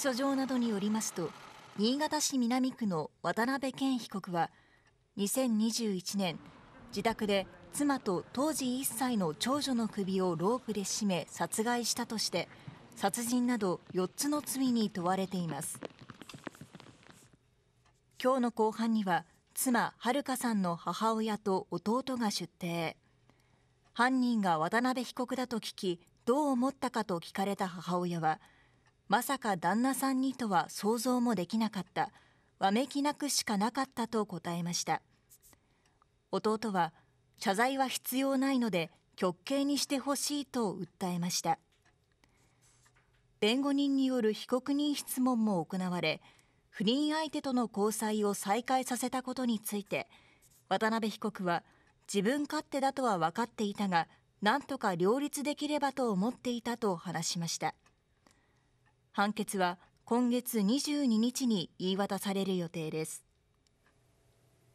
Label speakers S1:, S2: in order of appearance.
S1: 起訴状などによりますと新潟市南区の渡辺健被告は2021年自宅で妻と当時1歳の長女の首をロープで絞め殺害したとして殺人など4つの罪に問われています今日の後半には妻遥さんの母親と弟が出廷犯人が渡辺被告だと聞きどう思ったかと聞かれた母親はまさか旦那さんにとは想像もできなかった。わめき泣くしかなかったと答えました。弟は、謝罪は必要ないので、極刑にしてほしいと訴えました。弁護人による被告人質問も行われ、不倫相手との交際を再開させたことについて、渡辺被告は、自分勝手だとは分かっていたが、なんとか両立できればと思っていたと話しました。判決は今月22日に言い渡される予定です